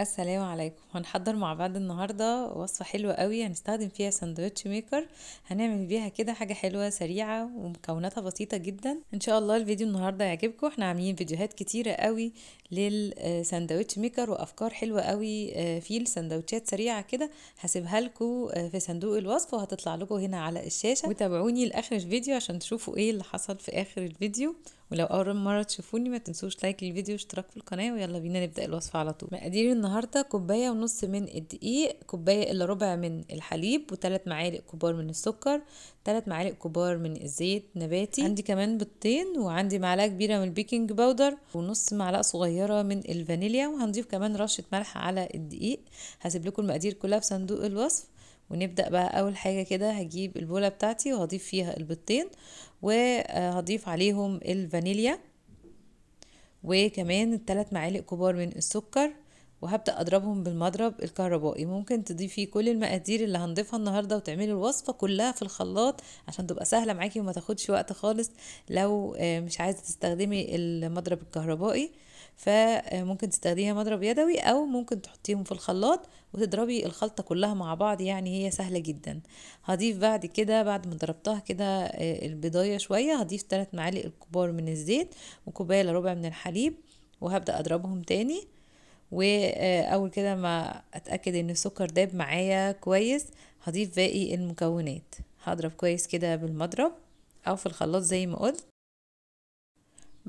السلام عليكم هنحضر مع بعض النهارده وصفه حلوه قوي هنستخدم فيها ساندوتش ميكر هنعمل بيها كده حاجه حلوه سريعه ومكوناتها بسيطه جدا ان شاء الله الفيديو النهارده يعجبكم احنا عاملين فيديوهات كتيره قوي للساندوتش آه، ميكر وافكار حلوه قوي آه، في الساندوتشات سريعه كده هسيبها لكم آه، في صندوق الوصف وهتطلع لكم هنا على الشاشه وتابعوني لاخر الفيديو عشان تشوفوا ايه اللي حصل في اخر الفيديو ولو اول مره تشوفوني ما تنسوش لايك للفيديو واشتراك في القناه ويلا بينا نبدا الوصفه على طول مقادير النهارده كوبايه ونص من الدقيق كوبايه الا ربع من الحليب وثلاث معالق كبار من السكر ثلاث معالق كبار من الزيت نباتي عندي كمان بيضتين وعندي معلقه كبيره من البيكنج باودر ونص معلقه صغيره من الفانيليا وهنضيف كمان رشه ملح على الدقيق هسيب لكم المقادير كلها في صندوق الوصف ونبدأ بقى أول حاجة كده هجيب البولة بتاعتي وهضيف فيها البيضتين وهضيف عليهم الفانيليا وكمان الثلاث معالق كبار من السكر وهبدأ أضربهم بالمضرب الكهربائي ممكن تضيفي كل المقادير اللي هنضيفها النهاردة وتعملي الوصفة كلها في الخلاط عشان تبقى سهلة معاكي وما تاخدش وقت خالص لو آه، مش عايزة تستخدمي المضرب الكهربائي فممكن تستخدميها مضرب يدوي او ممكن تحطيهم في الخلاط وتضربي الخلطة كلها مع بعض يعني هي سهلة جدا هضيف بعد كده بعد ما ضربتها كده آه، البضاية شوية هضيف ثلاث معالق الكبار من الزيت وكوباية الا ربع من الحليب وهبدأ اضربهم تاني واول كده ما اتاكد ان السكر داب معايا كويس هضيف باقي المكونات هضرب كويس كده بالمضرب او في الخلاط زي ما قلت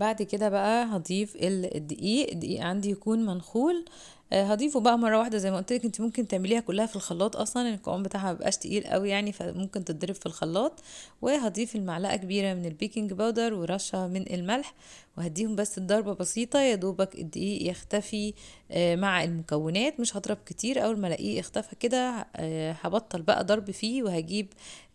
بعد كده بقى هضيف الدقيق الدقيق عندي يكون منخول آه، هضيفه بقى مره واحده زي ما قلت لك انت ممكن تعمليها كلها في الخلاط اصلا القوام بتاعها مبقاش تقيل قوي يعني فممكن تتضرب في الخلاط وهضيف المعلقه كبيره من البيكنج باودر ورشه من الملح وهديهم بس الضربه بسيطه يا دوبك الدقيق يختفي آه، مع المكونات مش هضرب كتير اول ما الاقيه اختفى كده آه، هبطل بقى ضرب فيه وهجيب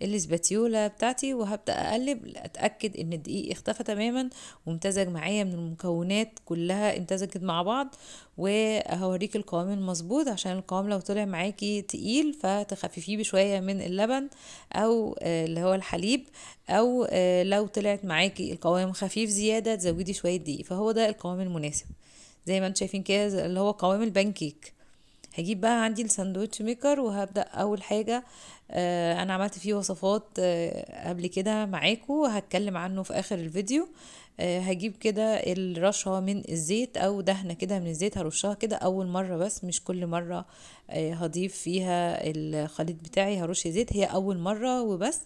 الاسباتيولا بتاعتي وهبدا اقلب اتاكد ان الدقيق اختفى تماما وامتزج معايا من المكونات كلها امتزجت مع بعض وهوريك ليك القوام المظبوط عشان القوام لو طلع معاكي تقيل فتخففيه بشوية من اللبن أو آه، اللي هو الحليب أو آه، لو طلعت معاكي القوام خفيف زيادة تزودي شوية دقيق فهو ده القوام المناسب زي ما انتم شايفين كده اللي هو قوام البانكيك هجيب بقى عندي الساندوتش ميكر وهبدا اول حاجه آه انا عملت فيه وصفات آه قبل كده معاكم هتكلم عنه في اخر الفيديو آه هجيب كده الرشه من الزيت او دهنه كده من الزيت هرشها كده اول مره بس مش كل مره آه، هضيف فيها الخليط بتاعي هرش زيت هي اول مره وبس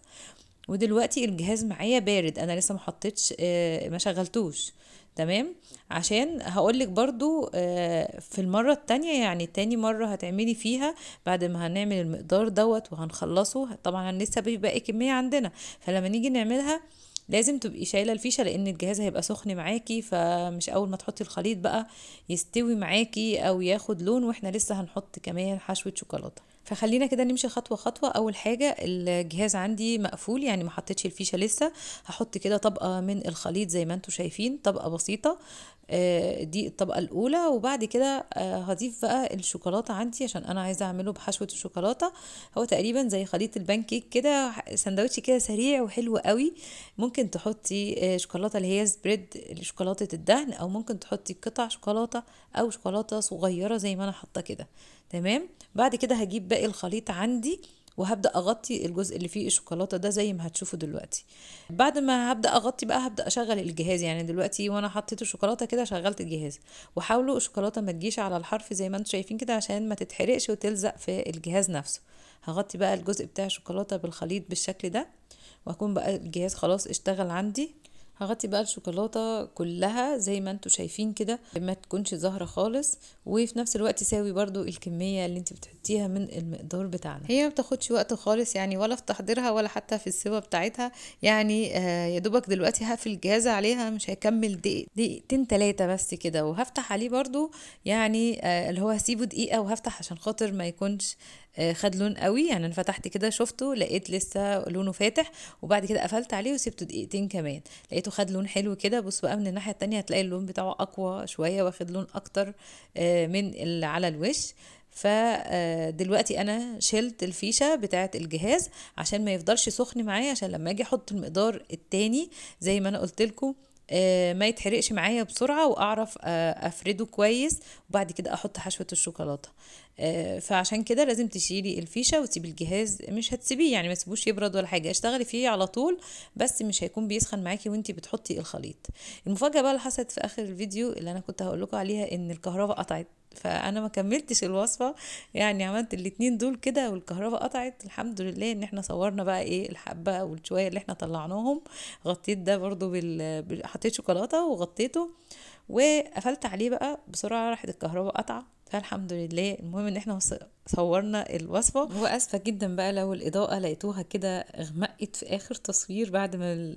ودلوقتي الجهاز معايا بارد انا لسه ما حطيتش آه، ما شغلتوش تمام عشان هقولك برضو آه، في المرة التانية يعني تاني مرة هتعملي فيها بعد ما هنعمل المقدار دوت وهنخلصه طبعا لسه بيبقى إيه كمية عندنا فلما نيجي نعملها لازم تبقي شايله الفيشه لان الجهاز هيبقى سخن معاكي فمش اول ما تحطي الخليط بقى يستوي معاكي او ياخد لون واحنا لسه هنحط كمان حشوه شوكولاته فخلينا كده نمشي خطوه خطوه اول حاجه الجهاز عندي مقفول يعني ما حطيتش الفيشه لسه هحط كده طبقه من الخليط زي ما انتم شايفين طبقه بسيطه آه، دي الطبقة الأولى وبعد كده آه، هضيف بقى الشوكولاتة عندي عشان أنا عايزة أعمله بحشوة الشوكولاتة هو تقريبا زي خليط البانكيك كده سندوتش كده سريع وحلو قوي ممكن تحطي آه، شوكولاتة اللي هي سبريد شوكولاتة الدهن أو ممكن تحطي قطع شوكولاتة أو شوكولاتة صغيرة زي ما أنا حاطة كده تمام بعد كده هجيب باقي الخليط عندي وهبدا اغطي الجزء اللي فيه الشوكولاته ده زي ما هتشوفوا دلوقتي بعد ما هبدا اغطي بقى هبدا اشغل الجهاز يعني دلوقتي وانا حطيت الشوكولاته كده شغلت الجهاز وحاولوا الشوكولاته ما تجيش على الحرف زي ما انتم شايفين كده عشان ما تتحرقش وتلزق في الجهاز نفسه هغطي بقى الجزء بتاع الشوكولاته بالخليط بالشكل ده واكون بقى الجهاز خلاص اشتغل عندي هغطي بقى الشوكولاته كلها زي ما انتوا شايفين كده ما تكونش ظاهره خالص وفي نفس الوقت ساوي برضو الكميه اللي انت بتحطيها من المقدار بتاعنا هي ما بتاخدش وقت خالص يعني ولا في تحضيرها ولا حتى في السوا بتاعتها يعني آه يا دوبك دلوقتي هقفل الجهاز عليها مش هيكمل دقيق دقيقتين ثلاثه بس كده وهفتح عليه برضو يعني آه اللي هو هسيبه دقيقه وهفتح عشان خاطر ما يكونش آه، خد لون قوي يعني انا فتحت كده شفته لقيت لسه لونه فاتح وبعد كده قفلت عليه وسبته دقيقتين كمان لقيته خد لون حلو كده بص بقى من الناحيه التانية هتلاقي اللون بتاعه اقوى شويه واخد لون اكتر آه، من اللي على الوش فدلوقتي آه، انا شلت الفيشه بتاعه الجهاز عشان ما يفضلش سخن معايا عشان لما اجي احط المقدار التاني زي ما انا قلت لكم آه، ما يتحرقش معايا بسرعه واعرف آه، افرده كويس وبعد كده احط حشوه الشوكولاته آه، فعشان كده لازم تشيلي الفيشه وتسيبي الجهاز مش هتسيبيه يعني ما تسيبوش يبرد ولا حاجه اشتغلي فيه على طول بس مش هيكون بيسخن معاكي وانت بتحطي الخليط المفاجاه بقى اللي حصلت في اخر الفيديو اللي انا كنت هقول لكم عليها ان الكهرباء قطعت فانا ما كملتش الوصفه يعني عملت الاتنين دول كده والكهرباء قطعت الحمد لله ان احنا صورنا بقى ايه الحبه والشويه اللي احنا طلعناهم غطيت ده برضو بال... حطيت شوكولاته وغطيته وقفلت عليه بقى بسرعه راحت الكهرباء قطعه فالحمد لله المهم ان احنا صورنا الوصفه واسفه جدا بقى لو الاضاءه لقيتوها كده اغمقت في اخر تصوير بعد ما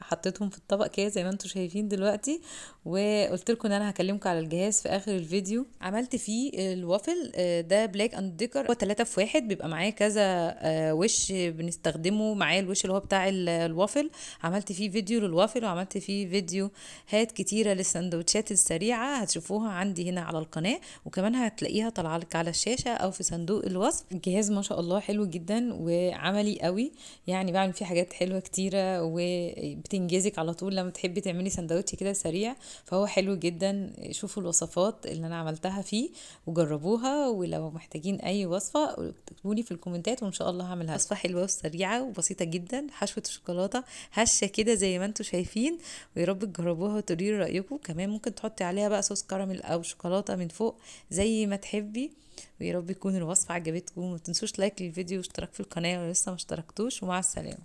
حطيتهم في الطبق كده زي ما انتم شايفين دلوقتي وقلت لكم ان انا هكلمكم على الجهاز في اخر الفيديو عملت فيه الوافل آه، ده بلاك اند ديكر هو ثلاثة في واحد بيبقى معاه كذا آه، وش بنستخدمه معاه الوش اللي هو بتاع الوافل عملت فيه فيديو للوافل وعملت فيه فيديوهات كتيره للسندوتشات السريعه هتشوفوها عندي هنا على القناه وكمان عنوانها هتلاقيها طالعه لك على الشاشه او في صندوق الوصف الجهاز ما شاء الله حلو جدا وعملي قوي يعني بعمل فيه حاجات حلوه كتيره وبتنجزك على طول لما تحبي تعملي سندوتش كده سريع فهو حلو جدا شوفوا الوصفات اللي انا عملتها فيه وجربوها ولو محتاجين اي وصفه اكتبوا في الكومنتات وان شاء الله هعملها وصفه حلوه وسريعه وبسيطه جدا حشوه الشوكولاته هشه كده زي ما انتم شايفين ويا رب تجربوها وتقولوا رايكم كمان ممكن تحطي عليها بقى صوص كراميل او شوكولاته من فوق زي زي ما تحبي ويا رب يكون الوصفه عجبتكم ما تنسوش لايك للفيديو واشتراك في القناه لو لسه ما اشتركتوش ومع السلامه